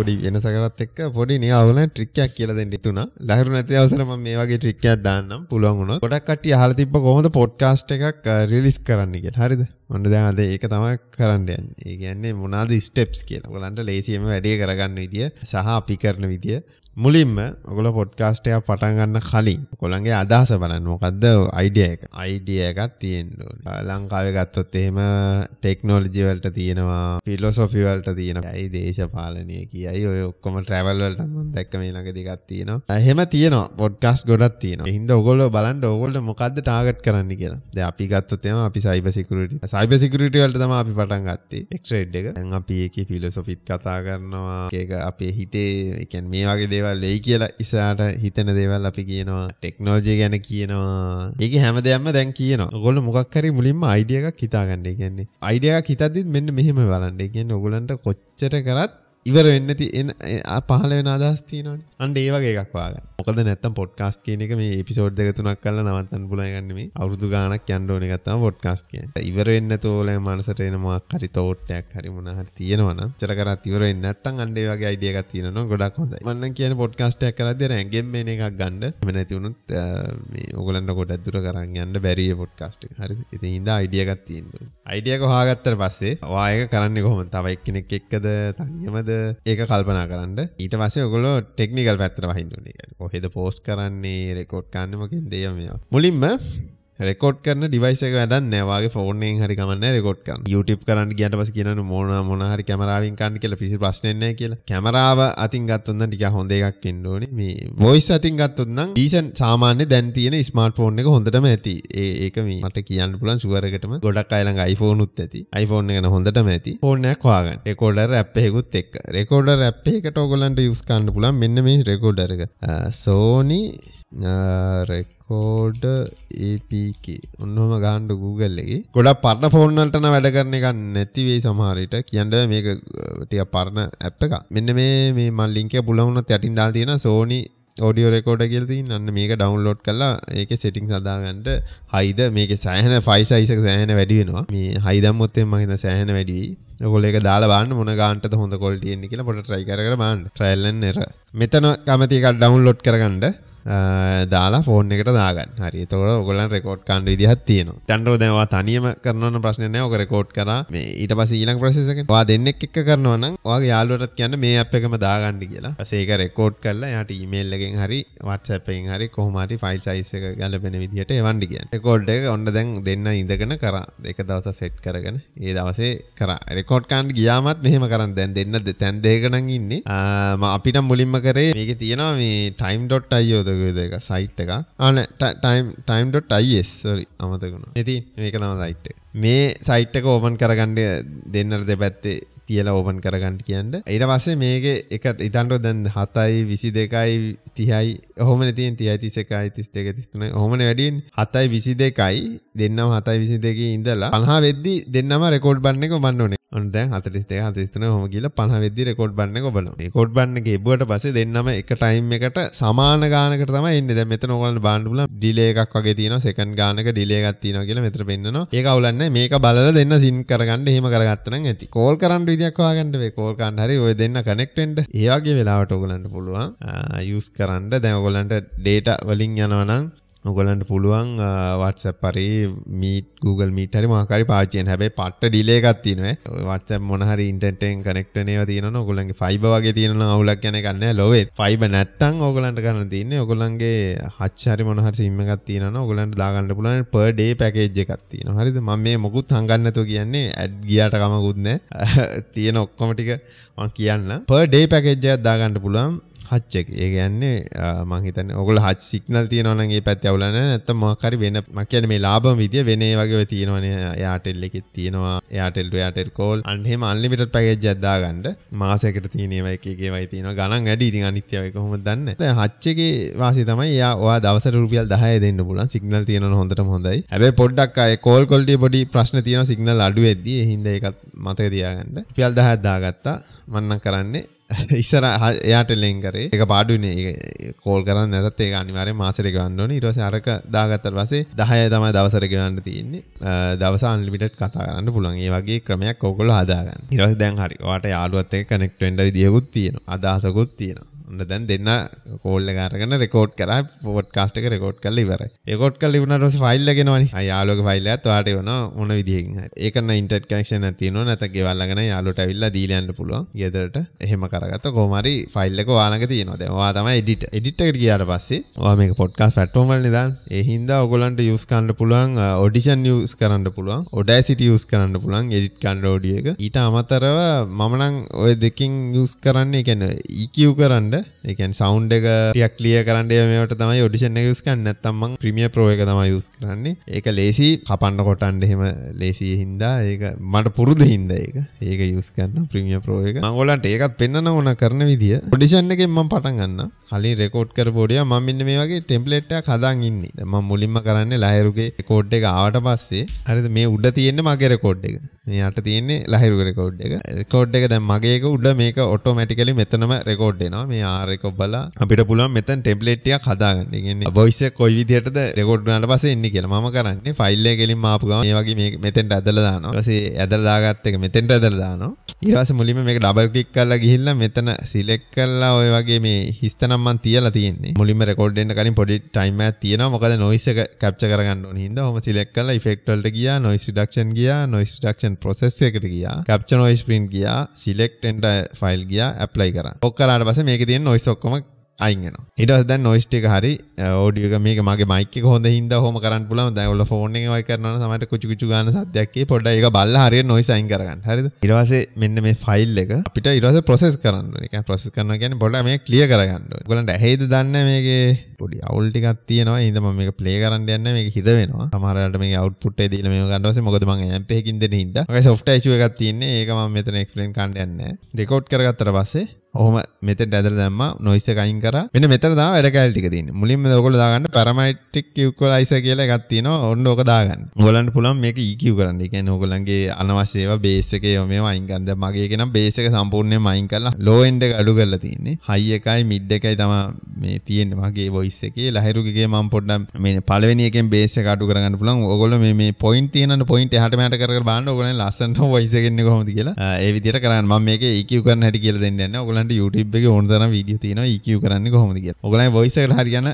පොඩි වෙනසකරත් එක් පොඩි නිවල ට්‍රික්කයක් කියලදෙන් ටිතුන ලහරු නැති අවසරම මේ වගේ ට්‍රික්කයක් දාන්නම් පුළුවන්ුණ ගොඩක්ට හල තිබ කොහොඳ පොඩ්කාස්ට එකක් රිලිස් කරන්නගෙ හරිද ඔන්න දැහද ඒක තම කරන්නයන් ඒ කියන්නේ මොනාද ස්ටප්ස් කියන ගොලන්ට ලේසියම වැඩේ කරගන්න විදිිය සහ අපි කරන විදිිය මුලින්ම ඔගොල පොඩ්කාස්ටය පටන්ගන්න කලින් කොළන්ගේ අදහස බලන්න මොකක්ද අයිඩිය එක අයිඩිය එකත් තියෙන්ඩුවන් ලංකාව ගත්තොත් එහෙම ටෙක්නෝලජිවලට තියෙනවා පිල්ලොසොෆිවල්ට තියෙන ඇයි දේශපාලනය කිය ඇයි ඔය ඔක්කොම ට්‍රැවල්වලට දැක්ක මේ ළඟ දෙකක් තියෙනවා එහෙම තියෙනවා පොඩ්කාස් ගොඩක් තියෙනවා හින්ද ඔගොල්ලෝ බලන්න ඔයගොල්ලෝ මොකද්ද ටාගට් කරන්න කියලා දැන් අපි ගත්තොත් එහෙම අපි සයිබර් සිකියුරිටි සයිබර් සිකියුරිටි වලට තමයි අපි පටන් ගත්තේ එක්ස්ට්‍රේඩ් එක දැන් අපි ඒකේ ෆිලොසොෆිත් කතා කරනවා ඒක අපේ හිතේ ඒ කියන්නේ මේ වගේ දේවල් වෙයි කියලා ඉස්සරහට හිතන දේවල් අපි කියනවා ටෙක්නොලොජි ගැන කියනවා ඒක හැම දෙයක්ම දැන් කියනවා ඔයගොල්ලෝ මොකක් හරි මුලින්ම අයිඩියා එකක් හිතාගන්න ඒ කියන්නේ අයිඩියා එකක් හිතද්දිත් මෙන්න මෙහෙම බලන්න ඒ කියන්නේ ඔයගොල්ලන්ට කොච්චර කරත් ඉවර වෙන්න ති පහල වෙන අදස්තිනට අන්ඩ ඒවගේ එකක්වාග මොකද නැත්තම් පොඩ්කාස්ට කියන එක මේ පිසෝඩ් දෙක තුනක් කල නවත්තන් පුලගන්නම අවුදු ගානක් යන්ඩෝන ගත්තම පොඩ්කාස්ක ඉවර වෙන්න තෝල මනසට එනවා කරි තෝට්ටයක් හරි මුණහට තියෙනවන චරකර තිවර නත්තන් අන්ඩේ වගේ අඩියග තියන ගොඩක් හොඳ වන්න කියන පොඩ්කාස්ටයක් කරද රැගෙන් මේ එකක් ගණ්ඩ මැතිවුණුත් ඔගලන්න ගොඩ දුර කරන්න යන්න බැරිිය පොඩ්කාස්ට හරි ඉති හිද අයිඩියගත් තියෙන්ට අයිඩියක හාගත්තර පස්සේ වායක කරන්න කොහොම තවයික්කෙනෙක් එක්කද තනියමද කොහොමද ඒක කල්පනා කරන්න ඊට පස්සේ ඔගොල්ලෝ ටෙක්නිකල් පැත්තට වහින්න ඕනේ. කොහෙද පෝස්ට් කරන්නේ රෙකෝඩ් කරන්නේ මොකෙන්ද මේවා. මුලින්ම රෙකෝඩ් කරන ඩිවයිස එක වැඩ නෑවාගේ ෆෝර්නෙන් හරි කමන්න රෙකෝඩ් කරන්න යුටප් කරන්න ගට පස කියන මෝන මොනහරි කැමරාවෙන් කන්න කියල පිසි ප්‍රශ්නය කියලා කැමරාව අතින් ගත්තොන්න ටික හොඳ එකක් ඉන්නඕන මේ බොයිස් අතින් ගත්තොත්න්නම් ඊසන් සාමාන්‍ය දැන් තියෙන ස්මර්ට ෆෝන් එක හොඳටම ඇති ඒක මේ මට කියන්න පුලන් සුවරකටම ගොඩක් අයිලඟ iPhoneුත් ඇති iPhone එකන හොඳටම ඇති ෆෝනයක් වාගන්න රෙකෝඩර් ඇප්පෙකුත් එක් රෙකෝඩර් ඇප් එකට ඔගොලන්ට යුස් කන්න පුලන් මෙන්න මේ රෙකෝඩරක සෝනි රෙක් කෝඩ APK ඔන්නහම ගාන්ඩ Google එක ගොඩ පරණ ෆෝන්නල්ටන වැඩරන එක නැතිවේ සමහරයට කියන්ඩ මේකටිය පරණ ඇප් එක මෙන්න මේ මේ මල්ලින්ක පුලවුන තැටින් දා තියෙන සෝනි ඩිය රෙකෝඩ ගෙල්ති න්න මේක ඩවන්ලෝඩ් කලා ඒක සිටිං සදාගන්නට හයිද මේක සෑහන ෆයිසයිසක සෑහන වැඩිවෙනවා මේ හයිදම්මොත්තේ මහිත සෑහන වැඩිවී ගොල එක දාලබන්න මොන ගන්ට හොඳ කොල්ටියෙන්නේ කියලා පොට ට්‍රයි කර බන්න ට්‍රයිල්ලන් එර මෙතන කමතිකක් ඩවන්ලෝඩ් කරගන්නඩ දාලා ෆෝන් එකට දාගන්න හරි තොට ඔගලන් රෙකෝඩ් කණ්ඩ දිහත් තියෙන තැන්ටෝ දවා තනියම කරන ප්‍රශ්නය ඔක රෙකෝඩ් කර ඊට පස ඊලක් ප්‍රසෙසකවා දෙන්නෙක් එක් කරනවන වාගේ යාලුවටත් කියන්න මේ අප එකම දාගණ්ඩි කියලා සේක රෙකෝඩ් කරලා යට ඊමේල්ලගෙන් හරි වටසැපෙන් හරි කොහමට ෆයිල් සයිස ගලපෙන විදිට එවන්ඩි කිය රෙකෝඩ් එක ඔන්න දැන් දෙන්න ඉඳගෙන කර එක දවස සෙට් කරගෙන ඒ දවසේ කර රෙකෝඩ් කාන්ඩ් ගියාමත් මෙහෙම කරන්න දැන් දෙන්න තැන්දේකනං ඉන්නේ අපිට මුලින්ම කරේ මේක තියෙනවා මේ ටයිම්.අයෝද අමතකද එක සයිට් එක අන ටයිම් ටයිම්.යිස් සොරි අමතකුණු ඇති මේක තම සයිට් මේ සයිට්ක ඕපන් කරගණ්ඩ දෙන්නට දෙපැත්තේ කියලා ඕපන් කරගන්නට කියන්න ඊට පස්සේ මේක එක ඉතන්ට දැන් හතයි විසි දෙකයි තිහයි හොම තින් තිය තිසකයි තිස් දෙක තිස්තුන හොමන වැඩින් හතයි විසි දෙකයි දෙන්නම් හතයි විසි දෙක ඉඳලා අහා වෙද්දි දෙන්නම රෙකෝඩ් බන්න එක මන්න ඕන ඔන්දැ හතරිස්තේ හතස්තන හොම කියල පහවෙදදි රෙකෝඩ් බන්න කොබල කොඩ් බන්න ගෙබ්බට පස දෙන්නම එක ටයිම් එකට සමාන ගානක තම එන්න ද මෙත නොවල බාණ්ඩුල ඩිලේකක් වගේ තින සකන් ගානක ඩිලේගත්තින කියල මෙතර පෙන්න්නනවා ඒ අවුලන්න මේක බල දෙන්න සින් කරගන්න හෙම කරගත්තන ඇති කෝල් කරන්න විදක්වාගන්නව කෝල්කන් හරි ඔය දෙන්න කනෙක්ටෙන්ට ඒගේ වෙලාවට ඔගලන්ට පුළුවන් යස් කරන්න දැවගොලන්ට ඩේට වලින් යනවනම් නොගලන්ට පුළුවන් වත්ස පරි මීට Google මීටරි මහකරි පාචයෙන් හැබේ පට්ට ඩිලේගත්තිනව වට මොහරි ඉන්ටෙන් කනෙක්ටනව තියන ඔගොලන්ගේ ෆයිබ වගේ තියෙන අවුලක් යන කන්න ලොවේ ෆයිබ නැත්තං ඕගලන්ට කරන තින්න ඔගොලන්ගේ හච්චරි මොහර සිම්මකත් තියන ඔගලන්ට දාගන්න පුලන් පඩේ පැකේජ් එකත්තින හරිද ම මේ මොකුත් හඟන්නතු කියන්නේ ඇඩ් ගියට කමකුත්න තියෙන ඔක්කොමටික කියන්න පඩේ පැකෙජ්ජත් දාගන්න පුළුවන් හච්චක් ඒ කියන්නේ මංහිතන ඔගල හච් සික්නල් තියනවනගේ පැත් අවලන ඇත මහකරි වෙන මක්කන මේ ලාබම විදිිය වෙන වගේ තියෙනවන යාටෙල් එකෙත් තියෙනවා යාටෙල්ට යාටෙල් කෝල් අන්හෙම අල්ලිට පැගෙත් ජද්දාගන්නඩ මාසකට තියනවා එකගේ වයි තියෙන ගනන් වැඩ ඉතින් අනිත්‍යවක හොම දන්න හච්චගේ වාසි තමයි යා දවස රුපියල් දහය දෙන්න පුලන් සිගනල් තියෙන හොඳට හොඳයි ඇබ පොඩ්ඩක් අය කෝල් කොල්ටි පොඩි ප්‍රශ්න තියෙන සිගනල් අඩුවෙද්දී හින්ද එකත් මතක තියාගන්න පියල් දහත් දාගත්තා මන්න කරන්නේ ඉස්සර එයාට ලෙන් කරේ එක පාඩුනේ කෝල් කරන්න නැතත් ඒ අනිවාරය මාසරක ගන්නන ඉරස අරක දාගත්තර වසේ දහය තමයි දවසර ගවන්න තියන්නේ දවසාන් ලිට කතා කරන්න පුළන් ඒ වගේ ක්‍රමයක් කෝකොල හදාගන්න ඉරස දැන් හරි වාට යාලුවත්ත කනෙක්ටෙන්ඩ දියකුත් තියෙන අදහසකුත් තියෙනවා ඔන්න දැන් දෙන්න කෝල්ල ගරගන්න රෙකෝඩ් කර පොට් කාස්ටක රෙකෝඩ් කල්ල ඉවර එකකොට් කල් ඉවනටස ෆල්ලගෙනවන යාලෝක ෆල්ලත් වාට වන ඕන විදිහ ඒකන ඉන්ටට කනක්ෂන තියන නැත ගෙවල්ලගෙන යාලුට විල්ල දීලයන්න පුළුව ගෙදරට එහෙම කරගත කෝමරි ෆල්ලක වානක තියනොද වා තම එඩිට එඩිට්ට කියට පස්සේ මේ පොඩ්කාස් පටෝමල් නිදන් එහින්ද ඔගොලන්ට යස් කණ්ඩ පුළුවන් ඔඩිෂන් යස් කරන්න පුළුවන් ඔඩයි සිට යස් කරන්න පුළුවන් එඩිට කණ්ඩ ෝඩියක ඊට අමතරව මමනං ඔය දෙකින් යස් කරන්නේ කැන ඉකව් e කරන්න එකන් සෞන්් එක යක් ලිය කරන්ඩේ මේට තමයි ඔඩිෂන් යස් කන්න තම්ම ප්‍රමිය ප්‍රෝ එක තම යුස් කරන්නේ ඒක ලේසි කපන්න කොටන්ඩ එහෙම ලේසිය හින්දා ඒක මට පුරුදු හින්ද ඒක ඒක යුස් කරන්න ප්‍රමිය ප්‍රෝ එක මංගොලන්ට ඒකත් පෙන්න්න ඕන කරන විදිිය පොඩිෂන් එක ම පටන්ගන්න කලින් රෙකෝඩ් කර පොඩිය ම මෙන්න මේ වගේ ටෙම්පලෙට්ට කදන් ඉන්න ම මුලින්ම කරන්න ලහිරුගේ කෝඩ් එක ආවට පස්සේ හරි මේ උඩ තියෙන්න්න මගේ රෙකෝඩ් එක මේ අට තියන්නේ ලහිරුග රෙකෝඩ් එක රෙකෝඩ් එක දැ මගේක උඩ මේක ඔටෝමටිකලි මෙතනම රෙකෝඩ් එනවා මේ ආරෙක බලා අපිට පුළුවන් මෙතන් ටෙම්පලේට්ටියක් හදාගන්න ගන්නේ බොයිස කොයි විදිහටද රෙකෝඩ්නට පස එන්න කියලා මම කරන්නේ ෆයිල්ලය කෙලින් මාපු ගම මේ වගේ මේ මෙතෙන්ට ඇදලා දානවා ඊපස්සේ ඇදලා දාගත්ත එක මෙතෙන්ට ඇදලා දානවා ඊට පස්සේ මුලින්ම මේක ඩබල් ක්ලික් කරලා ගිහිල්ලා මෙතන සිලෙක්ට් කරලා ඔය වගේ මේ හිස්තනම් මන් තියලා තියෙන්නේ මුලින්ම රෙකෝඩ් වෙන්න කලින් පොඩි ටයිම් එකක් තියෙනවා මොකද නොයිස් එක කැප්චර් කරගන්න ඕන හින්දා ඔහොම සිලෙක්ට් කරලා ඉෆෙක්ට් වලට ගියා නොයිස් රිඩක්ෂන් ගියා නොයිස් රිඩක්ෂන් ප්‍රොසෙස් එකට ගියා කැප්චර් නොයිස් print ගියා සිලෙක්ට් එන්ට ෆයිල් ගියා ඇප්ලයි කරා ඔක් කරාට පස්සේ මේකේ තියෙන මේ නොයිසොක්කොම අයිගෙන ඉටස් දැ නොස්ටික හරි ෝඩියක මේ මගේ මයික හොඳ හිද හොම කරන්න පුල දැවල ෆෝන යි කරන මට කුචිකුචු ගන සදයක්කේ පොඩ එක බල්ල හරි නොයිසයින් කරන්න හරි ඉරවාස මෙන්න මේ ෆයිල් එක අපිට ඉරස පොසෙස් කරන්න එක පොස කරන ගැන පොඩ මේ කලිය කරගන්න ගලට හෙද දන්න මේගේ පොඩි අවුල්ටිකත් තියනවා හිදම මේ පලේ කරන්න යන්න මේ හිරවෙනවා හමරට මේ අවුපුට දීල මේ ගන්නස මොකද මං ඇම්පෙහිකින්ද හිද සොට් ච්ුවක් තින්නේ ඒකම මෙතන එක්ලෙන් කණ්ඩයන්න දෙකෝට් කරගත්තර පස්සේ හොම මෙත ඇදල දම්ම නොයිසකයින් කර මෙන මෙතර දා වැඩකල්ටික තින් මුලින්ම දොකොල දාගන්න පරමයිට්ටික් යුක්කල අයිස කියලා ගත්තින ඔන්න ඕක දාගන්න ගොලන්ට පුළන් මේක ඒකව e කරන්න එක නොගොලන්ගේ අනවශේව බේසක යොමේ මයින්කන්ද මගේ කෙනම් බේසක සම්පූර්ණය මයින් කරලා ලෝෙන්ඩ අඩු කරල තින්නේ හයි එකයි මිඩ් එකයි තම මේ තියෙන මගේ බොයිස් එකේ ලහිරුගේ මම් පොඩ්ඩම් මේ පලවෙනි එකෙන් බේස කඩු කරගන්න පුළන් ඔගොල මේ පොයින් තියෙන පොයින්ට හටමට කර බන්න ගොලන් ලස්සන්ට වයිසගෙන්න්න කොමති කියලා ඒ විදිර කරන්න මම මේක ඒකව e කරන්න හැටි කියල දෙන්න ඔගොල ඔගලන්ට YouTube එක ඕන තරම් වීඩියෝ තියෙනවා EQ කරන්න කොහොමද කියලා. ඔයගලන් voice එකට හරියන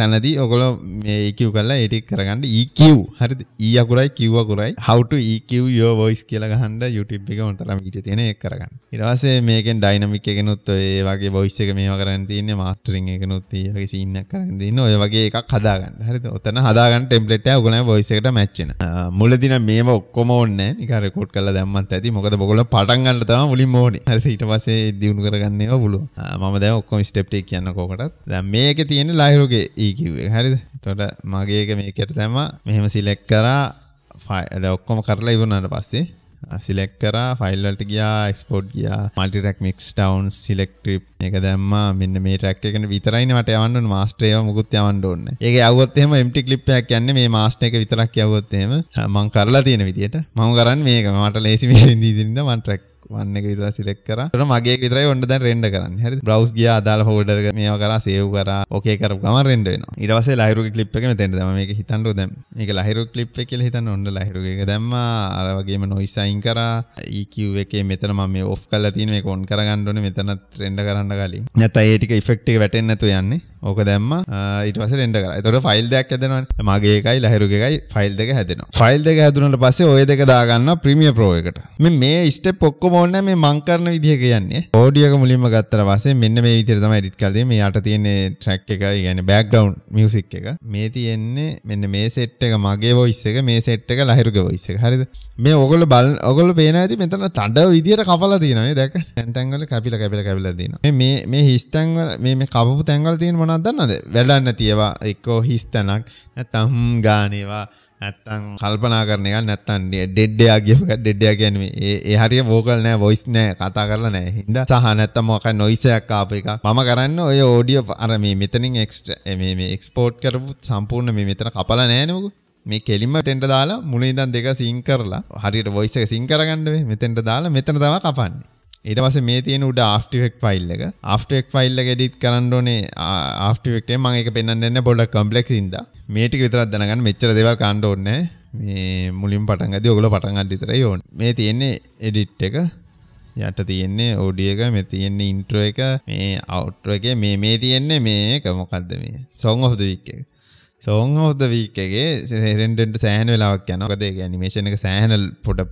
තැනදී ඔයගොල්ලෝ මේ EQ කරලා edit කරගන්න EQ හරිද? E අකුරයි Q අකුරයි how to EQ your voice කියලා ගහන්න YouTube එක ඕන තරම් වීඩියෝ තියෙන එක කරගන්න. ඊට පස්සේ මේකෙන් dynamic එකනොත් ඔය වගේ voice එක මේවා කරන්න තියෙන්නේ mastering එකනොත් ඒ වගේ scene එකක් කරන්න තියෙන්නේ ඔය වගේ එකක් හදාගන්න. හරිද? ඔතන හදාගන්න template එක ඔයගලන් voice එකට match වෙන. මුලදී නම් මේව ඔක්කොම ඕනේ නැහැ. නිකන් රෙකෝඩ් කරලා දැම්මත් ඇති. මොකද ඔයගොල්ලෝ පටන් ගන්න තමයි මුලින්ම ඕනේ. හරිද? ඊට පස්සේ දිනු දියුණු කරගන්න පුලුව මම දැ ඔක්කොම ස්ටප්ටේ කියන්න කෝකටත් දැ මේක තියෙන ලයිරුගේ ඒකිවේ e හරිද තොට මගේක මේකට තැම මෙහෙම සිලෙක් කරා ෆයිද ඔක්කොම කරලා ඉවරන්නට පස්සේ සිලෙක් කර ෆයිල්ලට ගියා එක්ස්පෝට් ගියා මල්ටිරක් මික්ස් ටවන් සිලෙක්ට්‍රිප් එක දැම්ම මෙන්න මේ ටක් එකට විතරයිනට යවන්න මාස්ට්‍රය මුකුත් යවන්න ඕන්න ඒ අවත්තෙම එමටි කලිප්යක් යන්න මේ මාස්ට එක විතරක් යවත්තේම මං කරලා තියෙන විදිට මං කරන්න මේක මට ලේසි මේ ඉදිරිද මන්ට්‍රක් වන්න එක විතර සිලෙක් කර මගේ විතර ඔන්න දැන් රෙන්ඩ කරන්න හරි බ්‍රවස් ගිය අදාල හෝඩර් මේව කර සේව් කර ඕකේ කරපු ගමන් රෙන්ඩ වෙනවා ඊට පස්සේ ලහිරු ක්ලිප් එකෙම දෙන්න දැන් මේක හිතන්නකෝ දැන් මේක ලහිරු ක්ලිප් එක කියලා හිතන්න ඔන්න ලහිරු එක දැම්මා අර වගේම නොයිස් අයින් කරා EQ එකේ මෙතන මම මේ ඔෆ් කරලා තියෙන මේක ඔන් කරගන්න ඕනේ මෙතනත් රෙන්ඩ කරන්න කලින් නැත්නම් ඒ ටික ඉෆෙක්ට් එක වැටෙන්නේ නැතුව යන්නේ ඕක දැම්ම ඉටවස ෙන්ට කර තොට ෆයිල් දෙයක් ඇදනවා මගේකයි ලහරුගෙකයි ෆයිල් දෙක හැදෙන ෆයිල් දෙක හැදුනට පස්සේ ඔය දෙක දාගන්න ප්‍රමිය ප්‍රෝයකට මෙ මේ ස්ට පොක්කො ඕන්න මේ මංකරන විදිහ කියන්නේ ෝඩියක මුලින්ම ගත්තර වසේ මෙන්න මේ විතරම ඩිට කල්ද මේ අට තියන්නේ ට්‍රැක් එක ගැන බැක්ඩවන්් මියසික් එක මේ තියෙන්නේ මෙන්න මේ සෙට් එක මගේ වොයිස්ස එක මේ සෙට් එක ලහිරුග වොයිස්ස එක හරිද මේ ඔගොල බල ඔගොල පේන ඇති මෙතන තඩ විදිට කපල තියනේ දැක තැන්ගල කැපිල කැපිල කැපිල දන මේ මේ හිස්තැන්වල මේ කපපු තැන්ගල් තියෙන මොනක් දන්නද වැඩන්න තියවා එක්කෝ හිස්තැනක් නැත්තම් හම් ගානේවා නැත්තං කල්පනා කරනය නැත්තන් ඩෙඩ්ඩයා ගියක ඩෙඩ්ඩයා ගැනීම ඒ හරිය බෝකල් නෑ වොයිස් නෑ කතා කරලා නෑ හිද සහ නැත්තමක නොයිසයක් ආප එක මම කරන්න ඔය ඕඩිය අර මේ මෙතනින් එක්ට මේ එක්ස්පෝට් කරපු සම්පූර්ණ මේ මෙතන කපල නෑනකු මේ කෙලිම තෙන්ට දාලා මුලින්දන් දෙක සිං කරලා හරියට වොයිස එක සිං කරගන්නවේ මෙතෙන්ට දාලා මෙතන තම කපන්නේ ඊට පස්සේ මේ තියෙන උඩ After Effects ෆයිල් එක After Effects ෆයිල් එක edit කරන්න ඕනේ After Effects එකෙන් මම ඒක පෙන්වන්න දෙන්න පොඩ්ඩක් complex ඉඳා මේ ටික විතරක් දැනගන්න මෙච්චර දේවල් කන්න ඕනේ මේ මුලින් පටන් ගදී ඔයගොල්ලෝ පටන් ගන්න විතරයි ඕනේ මේ තියෙන්නේ edit එක යට තියෙන්නේ ඕඩිය එක මෙ තියෙන්නේ ඉන්ට්‍ර එක මේ අවට්‍ර එක මේ මේ තියෙන්නේ මේක මොකක්ද මේ සොං හොද වික් එක සොං හෝද වීකගේ සෙරෙන්ටෙන්ට සෑහන වෙලාවක් යනකදේ නිමේෂණ එක සෑහනල් පොඩ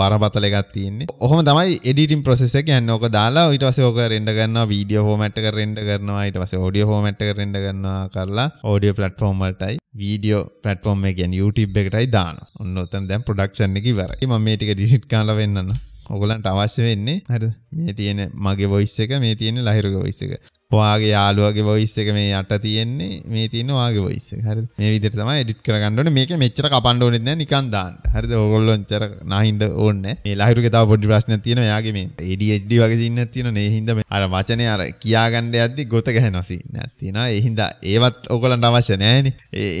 බරපතල එකක් තියන්නේ ඔහම තමයි එඩිටම් ප්‍රසෙස යන්න ඕක දාලා ඊට පස්සේ ඕක රෙන්ඩ කරනවා වීඩියෝ ෆෝමැට් එක රෙන්ඩ කරනවා ඊට පස්සේ ඔඩියෝ ෆෝමැට් එක රෙන්ඩ කරනවා කරලා ඔඩියෝ ප්ලැට්ෆෝම් වලටයි වීඩියෝ ප්ලැට්ෆෝම් එක කියන්නේ YouTube එකටයි දානවා ඔන්න ඔතන දැන් ප්‍රොඩක්ෂන් එක ඉවරයි මම මේ ටික ඩිලීට් කරලා වෙන්නනවා ඔගලන්ට අවශ්‍ය වෙන්නේ හරි මේ තියෙන මගේ වොයිස් එක මේ තියෙන ලහිරුගේ වොයිස් එක ඔයාගේ යාළුවගේ වොයිස් එක මේ යට තියෙන්නේ මේ තියෙන ඔයාගේ වොයිස් එක හරිද මේ විදිහට තමයි එඩිට් කරගන්න ඕනේ මේක මෙච්චර කපන්න ඕනෙත් නෑ නිකන් දාන්න හරිද ඕගොල්ලෝ එච්චර නැහින්ද ඕනේ මේ ලහිරුගේ තව පොඩි ප්‍රශ්නයක් තියෙනවා එයාගේ මේ ADHD වගේ සින්නක් තියෙනවා නේ හින්දා මේ අර වචනේ අර කියාගන්න යද්දි ගොත ගහනවා සින්නක් තියෙනවා ඒ හින්දා ඒවත් ඕගොල්ලන්ට අවශ්‍ය නෑනේ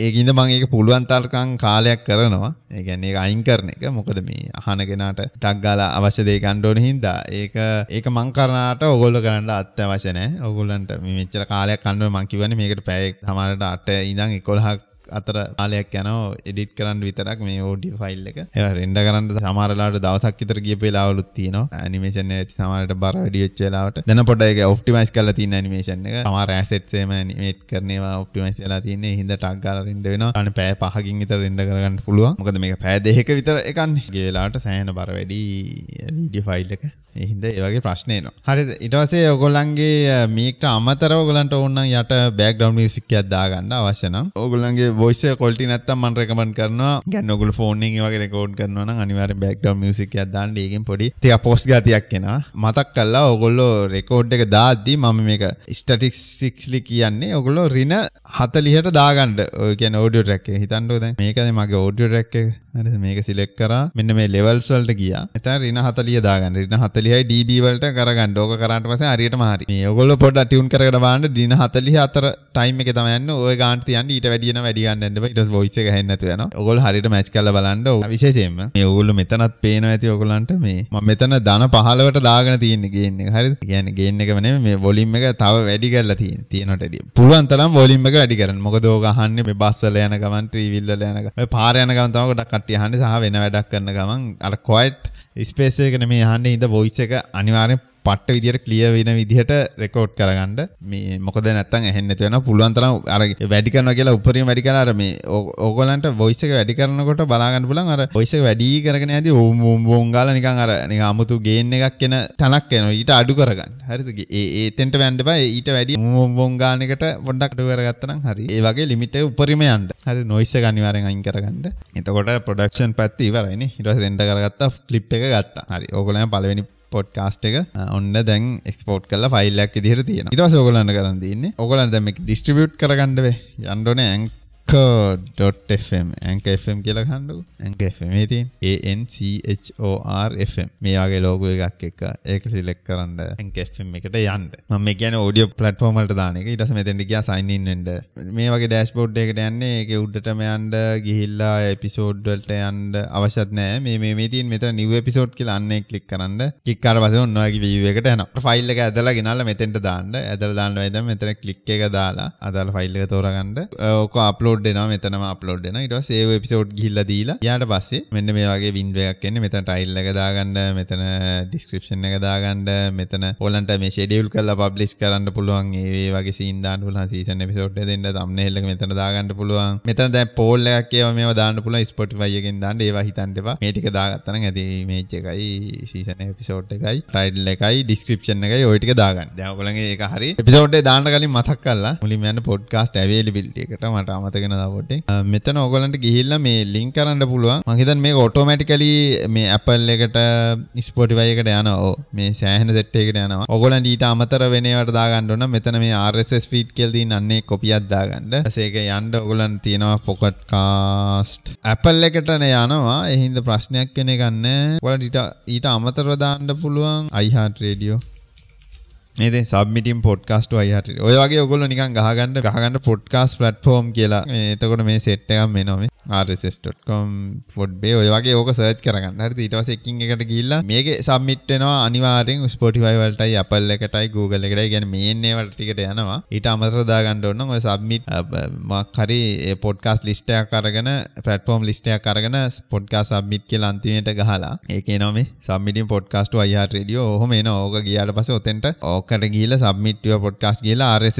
ඒකින්ද මම ඒක පුළුවන් තරම් කාලයක් කරනවා ඒ කියන්නේ ඒක අයින් කරන එක මොකද මේ අහන කෙනාට ටක් ගාලා අවශ්‍ය දේ ගන්න ඕනේ හින්දා ඒක ඒක මං කරනාට ඕගොල්ලෝ කරන්න අත්‍යවශ්‍ය නෑ ඕගොල්ලෝ ඉක්මනට මෙච්චර කාලයක් කන්නුව මංකිවන මේකට පැයෙක් හමරට අට ඉඳං එකොළහක් අතර ආලයක් යනෝ එඩිට් කරන්න විතරක් මේ ෝඩිය ෆයිල් එක එ රෙන්ඩ කරන්න සමරලාට දවසක් විතර ගිය පෙලාවලුත් තියන නිමේෂන සමට බර ඩියච්චලාට දැන පොට එක ඔප්ටිමයිස් කල තින්න නිමේෂන් එක සමර ඇසෙට්සේම නිමේට් කරනවා ඔප්ටිමයිස් වෙලා තින්නේ හිද ටක්ගල රෙන්ඩ වෙන අන පෑ පහකින් විතර රෙන්ඩ කරගන්න පුළුව මොකද මේ පෑදෙක විතර එකන් ගේලාට සෑන බර වැඩි වීඩිය ෆයිල් එක එහිද ඒවගේ ප්‍රශ්නයනවා හරි ඉටවසේ ඔගොල්න්ගේ මේකට අමතර ගලන්ට ඔන්න යට බැක් ඩම් සික්ක අදදාගන්න අවශ්‍යන ඔගුලන්ගේ බොයිස කොල්ටි නැත්තම් මන්රකමන් කරනවා ගැන්න ගොල ෆෝන් වගේ කෝඩ් කරන අනිවර බැක් ඩම් සික් අදදාන්න ඒගෙන් පොඩි තිය පෝස් ගතියක් කෙන මතක් කල්ලා ඔගොල්ලෝ රෙකෝඩ් එක දාද්දී මම මේක ස්ටටික් සික්ස්ලි කියන්නේ ඔගොලො රින හතලිහට දාගන්නඩ කියන ෝඩිය රැක්ක හිතන්ටෝද මේකද මගේ ෝඩිය රැක්ක මේක සිලෙක් කර මෙන්න මේ ලෙවල්ස්වල්ට ගිය එතන් රින හතලිය දාගන්න රින හතල හතලියයි ඩබවලට කරගන්න ෝක කරට පස අරියට මහරි ඔගොල පොඩ ටියන් කරට බන්න දින හතලි හතර ටයිම එක තමයන්න ඔය ගාන්තයන් ඊට වැඩියන වැඩියන්න ට බොයිස හැන්නතුවන ඔගොල් හරිට මැච් කල බලන්න විශේෂෙන්ම ඔගුල්ල මෙතනත් පේන ඇති ඔගොලන්ට මේ මෙතන දන පහලවට දාගන තියන්න ගන්න හරි කියන ගන්න එක වන මේ වොලිම් එක තව වැඩි කරලා තිය තියනටඩිය පුළුවන්තරම් වොලිම් එක වැඩි කරන මොක දෝගහන්න මේ බස්සල යන ගමන්ත්‍රී විල්ල යනක පාරයන ගමතාවකට කට්ටියහන්න සහ වෙන වැඩක් කරන්න ගමන් අර කොයිට් ස්පේසයගෙන මේ හන්න ඉද බොයිස එක අනිවාරෙන් පට්ට විදිට කලිය වෙන විදිහට රෙකෝඩ් කරගන්නඩ මේ මොකද නැත්තන් ඇහෙන්න්නතිවන පුළුවන්තරම් අර වැඩි කරන කියලා උපරින් වැඩි කලාර මේ ඕගලන්ට බොයිසක වැඩි කරනකොට බලාගන්න පුලන් අර ඔයිසක වැඩි කරන ඇති ඕම්බෝංගල නිකන් අර අමුතු ගේන්න එකක් කියෙන තනක් එන ඊට අඩු කරගන්න හරිගේ ඒතෙන්ට වැන්ඩ බයි ඊට වැඩි මෝම්බෝංගානකට පොඩ්ඩක්ට කරගත්තනම් හරි ඒ වගේ ලිමිට උපරිමයන්ට හරි නොයිස ගනිවාරෙන් අයින් කරගන්නඩ එතකොට පොඩක්ෂන් පැත්ති වරනි හිට රෙන්ඩ කරගත්තා ලිප් එක ගත්තා හරි ඕගලන පලවෙනි පොට්කාස්ට් එක ඔන්න දැන් එක්ස්පෝට් කල ෆයිල්ලක් ඉදිහර තියෙන ඉට සෝගලන්න කරන්න දන්න ඔගලන් දැම ඩිස්ටිියුට් කරගන්නඩවේ යන්ඩෝන ඇන්ක් ඇකෝ.fm ඇකFම් කියල කණ්ඩු ඇකFම තින් ANCHORFM මේයාගේ ලෝගුව එකක් එක ඒක සිලෙක් කරන්න ඇකFම් එකට යන්න ම ගැන ෝඩිය පලටෆෝර්මට දානක ඉටස මෙතැටි ගිය සයින්න්නට මේ වගේ ඩෑස් බෝඩ් එකට යන්නේ එක උඩටම යන්ඩ ගිහිල්ලා එපිසෝඩ්වලට යන්ඩ අවශ්‍යත් නෑ මේ මේ තින් මෙත නිව පිසෝඩ් කියල අන්න කලික් කරන්න කික්කාර වස ඔන්නවාගේ වීවකට යන ෆයිල්ල එක ඇදලා ගෙනල්ල මෙතෙන්ට දාන්න ඇදල දාන්න ඇද මෙතන කලික් එක දාලා අදල් ෆයිල්ල තෝරගන්න ඕක අපලෝ අප්ලෝඩ්න මෙතනම අප්ලෝඩ්න ඉටස් ඒ පිසෝඩ් ගිල්ල දීලා යාට පස්සේ මෙන්න මේ වගේ වින්ඩුවක් එන්න මෙතන ටයිල්ල එක දාගන්න මෙතන ඩිස්ක්‍රපෂන් එක දාගන්න මෙතන ඔලන්ට මේ ෂෙඩියුල් කල්ල පබ්ලිස් කරන්න පුළුවන් ඒ වගේ සින්දාන්න පුලන් සීසන පිසෝට් දෙන්න දම්න්න එල්ල මෙතන දාගන්න පුළුවන් මෙතන දැ පෝල්ලයක් ඒව මේ දාන්න පුල ස්පොට් වයගෙන් දාන්න ඒවා හිතන්ටවා මේටික දාගත්තන ඇති මේච් එකයි සීසන පිසෝට් එකයි ටයිඩල් එකයි ඩිස්ක්‍රපෂන් එකයි ඔයිටික දාගන්න දවලගේ එක හරි පිසෝට් දාන්න කලින් මතක් කල්ලා මුලින් යන්න පොඩ්කාස්ට ඇවේලිබිල්ට එකට මට අමතක කරගෙන දවට මෙතන ඔගලන්ට ගිහිල්ල මේ ලිින් කරන්න පුළුවන් මහිතන් මේ ඔටෝමටිකලි මේ අපල් එකට ස්පොටිවයකට යනෝ මේ සෑහන සෙට්ටේකට යනවා ඔගලන් ඊට අමතර වෙනවට දාගන්නන්න මෙතන මේ ආර්ස් ෆීට් කෙල්දී නන්නේ කොපියත්දාගන්න සේක යන්ඩ ඔගලන් තියෙනවා පොකට් කාස්ට් ඇපල් එකටන යනවා එහින්ද ප්‍රශ්නයක් කෙනෙ ගන්න ඔලට ඊට අමතරව දාන්න පුළුවන් අයිහාට රේඩියෝ ඒද සබමිටම් පොඩ්කාස්ට අයිහට ඔයගේ ඔගොල නිකන් ගහගන්න ගහගන්න පොඩ්කාස් පලට ෆෝම් කියලා එතකොට මේ සෙට්ටකම් මේ නොම ආරස්.කොම් පොඩ්බේ ඔයගේ ඕක සර්ච් කරගන්න හරි ඉටවස එකින් එකට ගිල්ලා මේක සම්මිට්නවා අනිවාරෙන් ස්පොටිවයිවල්ටයි අපල් එකටයි Google එකට ගැන මේන්නේවට ටිකට යනවා ඊට අමසරදාගන්න ඔන්න ඔය සබමිට් මක්හරි පොඩ්කාස් ලිස්ටයක් කරගෙන පටෆෝම් ලිස්ටයක් කරගෙන පොඩ්කා සබමිට් කිය ලන්තිනයට ගහලා ඒක නොම සම්මිටින් පොඩ්කාස්ට අයිහට රඩියෝ හොම එන ඕක ගියට පස ඔතෙන්ට ඕක ඕකට ගීල සබමිටව පොඩ්කාස් කියලා ආරෙස්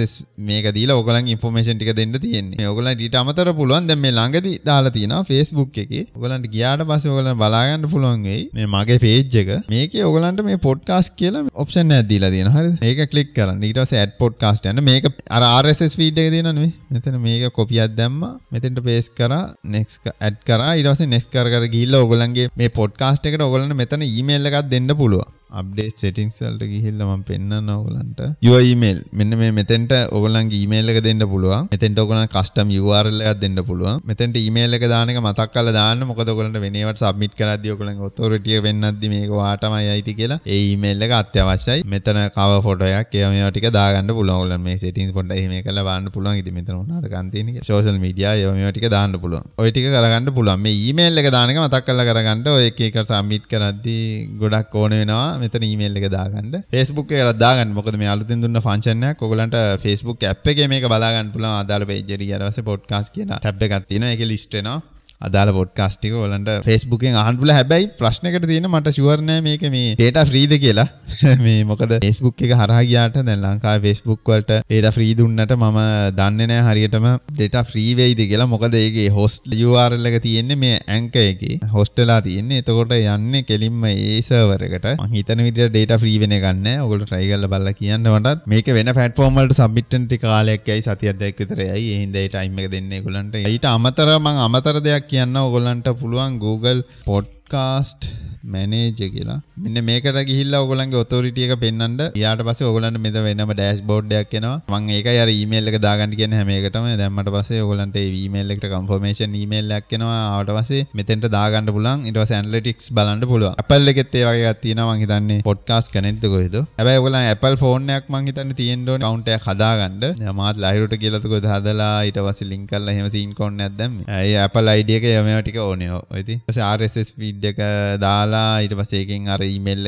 මේක දීල ඔගලන් ඉන්ෆෝමේෂන්ටික දෙන්න තියන්නේ ඔගලන් ට අමතර පුළුවන් දැ මේ ළඟද දාලා තියෙන ෆෙස්බුක් එක ඔගලන්ට ගියාට පස ඔගලන් බලාගන්න පුළොන්ගේ මේ මගේ පේජ්ජක මේක ඔගලන්ට මේ පොඩ්කාස් කියලා ඔප්ෂන් ඇදදිලා තියෙන හරි ඒක කලික් කරන්න ඊටස ඇඩ් පොඩ්කාස්ට යන මේක ආරෙස් ෆීඩ් එක තියෙනනේ මෙතන මේක කොපියත් දැම්ම මෙතෙන්ට පේස් කර නෙක්ස් ඇඩ් කර ඉරස නෙස් කර ගිල්ල ඔගලන්ගේ මේ පොඩ්කාස්ට එකට ඔගලන්න මෙතන ඊමේල්ලකත් දෙන්න පුළුව අප්ඩේ ටටිංසල්ට ගිහිල්ලම පෙන්න්න නොවලන්ට යමල් මෙන්න මේ මෙතැට ඔගලන් ගීමේල්ලක දෙන්න පුළුව මෙතැට ඔගන කස්ටම් යවාරල්ලක් දෙන්න පුළුව මෙතැට ඊමේල්ලක දානක මතක් කල දාන්න මොකදොකලට වෙනවට සබ්මිට කරදයකල ඔත්තොරටිය වෙන්නද මේක වාටමයි අයිති කියලා ඒමල්ලක අත්‍යවශ්‍යයි මෙතන කව ෆොටයක් කියමටික දාගන්න පුළොල මේ ටන් පොට හම කල බන්න පුළුවන් ඉති මෙතන නාද කන්තින සෝසල් මිඩිය යමටික දාන්න පුළුව ඔයිටික කරගන්න පුළුවන් මේ ඊමේල්ලක දානක මතක් කල කරගන්නට ඔය එකක සම්මිට් කරද්දි ගොඩක් ඕන වෙනවා මෙතන ඊමේල් එක දාගන්න ෆස්බුක් එක රදාගන්න මොකද මේ අලුතින් දුන්න ෆංචනය කොගලන්ට ෆස්බුක් ඇප් එක මේක බලාගන්න පුල අදාල පේජරී අරවස පොඩ්කාස් කියන ටැබ් එකත් තියෙන එක ලිස්ටනවා අදාල පොඩ්කාස්ටික ඔලන්ට ෆෙස්බුකෙන් අහන්පුල හැබැයි ප්‍රශ්නකට තියෙන මට ශුවරණ මේක මේ ඩේට ්‍රීද කියලා මේ මොකද ෆෙස්බුක් එක හරහගයාට දැ ලංකා ෆෙස්බුක්වලට ඒට ්‍රීදුන්නට මම දන්නනෑ හරියටම ඩෙට ෆ්‍රීවෙයිද කියලා මොකද ඒගේ හොස්ට යවාරල්ලක තියෙන්නේ මේ ඇංක එක හොස්ටලා තියන්නේ එතකොට යන්න කෙලින්ම ඒසවරකට හිතන විට ඩේට ්‍රීවෙන ගන්න ඔගොට ට්‍රයිගල්ල බල්ල කියන්නවට මේක වෙන පැටෆෝර්මල්ට සබිට්ටි කාලයක්යි සතියදැක් විතරයයි එහින්දයි ටයිම එක දෙන්නේ ගුලන්ට ඊට අමතර මං අමතර දෙයක් දෙයක් කියන්න ඔගොලන්ට පුළුවන් Google පොඩ්කාස්ට් මැනේජ කියලා මෙන්න මේකට ගිල්ල ඔගලන්ගේ ඔතෝරිටියක පෙන්න්නට යාට පස ඔගලන්ට මෙත වෙනම ඩෑස් බෝඩ්ඩයක් කෙනවා මං ඒක අර ඊමේල් එක දාගන්න කියෙන හැමකටම දැම්මට පස ඔගලන්ට ඊමේල් එකට කම්ෆර්මේෂන් ඊමේල්ලක් කෙනවා ආට පසේ මෙතෙන්ට දාගන්න පුලන් ඉට සැන්ලටික්ස් බලන්න පුළුව අපල් එකෙත්තේ වගේ තියෙන මහිතන්නේ පොඩ්කාස් කනෙතකොහෙද ඇබයි ඔගල ඇපල් ෆෝර්නයක් මංහිතන්න තියෙන්ඩෝ කවන්ටය හදාගන්න මාත් ලයිරුට කියලතුකො හදලා ඉට වස ලින්කල්ල හෙම සින් කොන්න ඇදම ඇයි අපල් අයිඩියක යමටික ඕනයෝ ඇති ආරෙස් විඩ්ඩක දාලා දාලා ඊට පසේකෙන් අර ඊමෙල්ල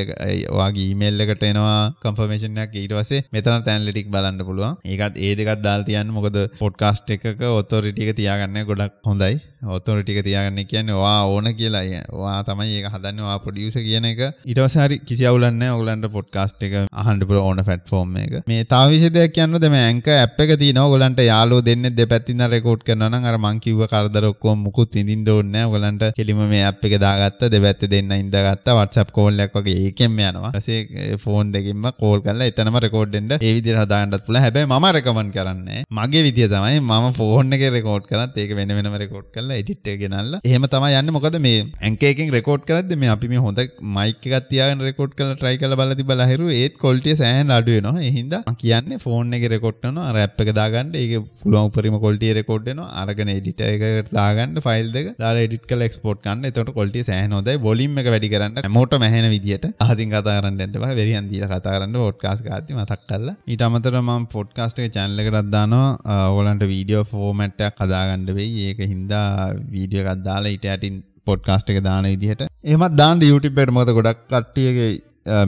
වගේ ඊමෙල්ලකට එනවා කම්පමේෂනයක් ඊට පසේ මෙතන තැන්ලටික් බලන්න පුළුවන් ඒකත් ඒ දෙකත් දාල් තියන්න මොකද පොඩ්කාස්ට් එකක ඔතොරිටික තියාගන්න ගොඩක් හොඳයි ඔතොරිටික තියාගන්න කියන්න වා ඕන කියලා වා තමයි ඒක හදන්නවා පොඩියස කියන එක ඉටවසාරි කිසිවුලන්න ඔගලන්ට පොඩ්කාස්ට් එක අහන්ඩපුර ඕන ෆැට් ෆෝර්ම් එක මේ තාවිශදයක් කියන්න දෙම ඇංක ඇප් එක තින ගොලන්ට යාලෝ දෙන්න දෙපැත්තින්න රෙකෝඩ් කරන අර මංකිව කරදරක්කෝ මුකුත් ඉඳින් දෝන්න ගලන්ට කෙලිම මේ අප් එක දාගත්ත දෙපැත්ත දෙන්න ඉඳ නිදාගත්ත WhatsApp කෝල් එකක් වගේ ඒකෙන්ම යනවා. ඊපස්සේ ෆෝන් දෙකින්ම කෝල් කරලා එතනම රෙකෝඩ් වෙන්න ඒ විදිහට හදාගන්නත් පුළුවන්. හැබැයි මම රෙකමන්ඩ් කරන්නේ මගේ විදිය තමයි මම ෆෝන් එකේ රෙකෝඩ් කරත් ඒක වෙන වෙනම රෙකෝඩ් කරලා එඩිට් එක ගෙනල්ලා එහෙම තමයි යන්නේ. මොකද මේ ඇන්කර් එකෙන් රෙකෝඩ් කරද්දී මේ අපි මේ හොඳ මයික් එකක් තියාගෙන රෙකෝඩ් කරලා try කරලා බලලා තිබලා හිරු ඒත් ක්වොලිටිය සෑහෙන අඩු වෙනවා. ඒ හින්දා මම කියන්නේ ෆෝන් එකේ රෙකෝඩ් කරනවා රැප් එක දාගන්න ඒක පුළුවන් උපරිම ක්වොලිටිය රෙකෝඩ් වෙනවා. අරගෙන එඩිටර් එකකට දාගන්න ෆයිල් දෙක දාලා එඩිට් කරලා එක්ස්පෝට් කරන්න. එතකොට ක්වොලිටිය සෑහෙන හොඳයි. වොලියම් එක වැඩි කරන්න මෝට මැහෙන විදිට හසින් කතාරන්නට වෙරියන් දීල කතාරන්න පොඩ්කාස් ගාති මතක් කල්ල ඊට අමතර ම පොඩ්කාස්ට චැල්ලකටත්දානවා ඕලන්ට වීඩියෝ ෆෝමට්ටයක් කදාගණඩ වෙයි ඒක හින්දා වීඩිය ගත්දාලා ඉට ඇටින් පොඩ්කාස්ට එක දාන විදිහට එමත් දාන්ට යුටිපෙට මොත ගොඩක් කට්ටියගේ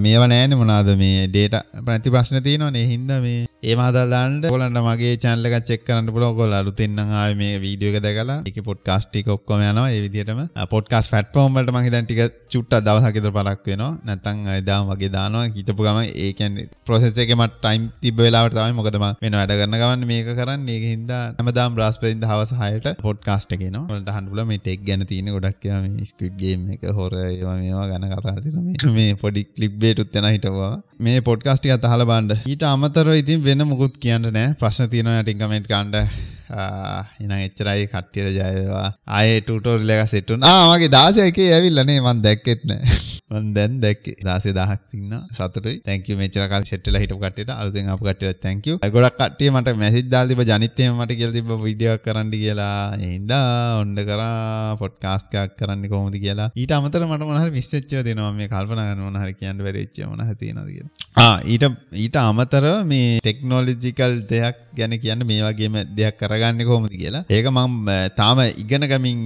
මේව නෑන මොනාද මේ ඩේට ප්‍රති ප්‍රශ්න තියනවා නෙහින්ද මේ ඒ මාදල්ලාන්ට ගොලන්ට මගේ චැනලක චෙක් කරන්න පුල ගොල් අලුතෙන්න්න ආය මේ වීඩියෝක දැකලා එක පොඩ්කාස්ටික ඔක්කොම යනවා ඒවිදිටම පොඩ්කාස් ෆට පෝම්බලට මහිතන්ටික චුට්ට දවසකිත පලක් වෙන නැතන් එදාම් වගේ දානවා හිතපු ගම ඒකන් ප්‍රසෙස එකම ටයිම් තිබ වෙලාවටම මොකදම වෙන වැඩ කරන්න ගවන්න මේක කරන්න ඒක හිද නමදාම් බ්‍රස්පතින් හවස හයට පොඩ්කාස්ට එකන ොට හන්ුල මේ ටෙක් ගැන තියෙන ගොඩක් ස්කට්ගේ එක හොර ඒවා මේවා ගැන කතාතින මේ පොඩි ලිබ්බේටුත් යන හිටවා මේ පොඩ්කාස්ටි අතහල බන්ඩ ඊට අමතර ඉතින් වෙන මුකුත් කියන්න නෑ ප්‍රශ්න තියනවා ටිකමෙන්ට් කන්ඩ එන එච්චරයි කට්ටියට ජයවා අය ටටෝර් ලක සිටුන් ආමගේ දාසයකේ ඇවිල්ලනේ මන් දැක්කෙත්නෑ මන් දැන් දැක්කේ 11000ක් ඉන්නවා සතුටුයි thank you මෙච්චර කාලෙ සෙට් වෙලා හිටපු කට්ටියට අලුතෙන් ආපු කට්ටියට thank you ගොඩක් කට්ටිය මට මැසේජ් දාලා තිබ්බා ජනිත් එහෙම මට කියලා තිබ්බා වීඩියෝ එකක් කරන්න කියලා එහෙනම් ඔන්න කරා පොඩ්කාස්ට් එකක් කරන්න කොහොමද කියලා ඊට අමතරව මට මොන හරි මිස් වෙච්ච ඒවා දෙනවා මේ කල්පනා කරන මොන හරි කියන්න බැරි වෙච්ච මොන හරි තියෙනවද කියලා ආ ඊට ඊට අමතරව මේ ටෙක්නොලොජිකල් දෙයක් ගැන කියන්න මේ වගේම දෙයක් කරගන්න කොහොමද කියලා ඒක මම තාම ඉගෙන ගමින්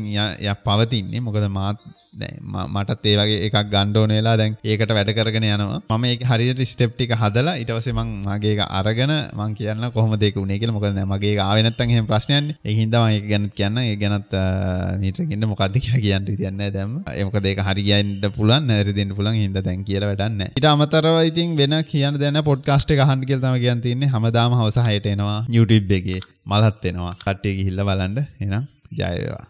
පවතින්නේ මොකද මාත් මටත් ඒ වගේ එකක් ගණ්ඩෝනේලා දැන් ඒකට වැඩ කරගෙන යනවා මම ඒ හරියට ස්ටප්ටික හදලා ඉටවසේ මං මගේ අරගෙන මං කියන්න කොහොම දෙක උනේ කියල මොකද මගේ ආවනත්තන් හෙම ප්‍රශ්නයන් එහින්දම ඒ ගැන කියන්න ඒ ගැනත් මීටකින්න මොකක්ද කිය කියන්න තියන්න දැම් එමක දෙක හරිගන්ට පුලන් ඇරිදිෙන් පුලන් හිද දැන් කියල වැඩන්න ඉට අමතරව ඉතින් වෙන කියන්න දැන පොඩ්කාස්ට හන්ට කියල්තම කියන් තින්නේ හමදාම හවසහයට එනවා යුටබ් එකේ මලත් වෙනවා කට්ටිය ගිහිල්ල බලන්ඩ එනම් ජයවා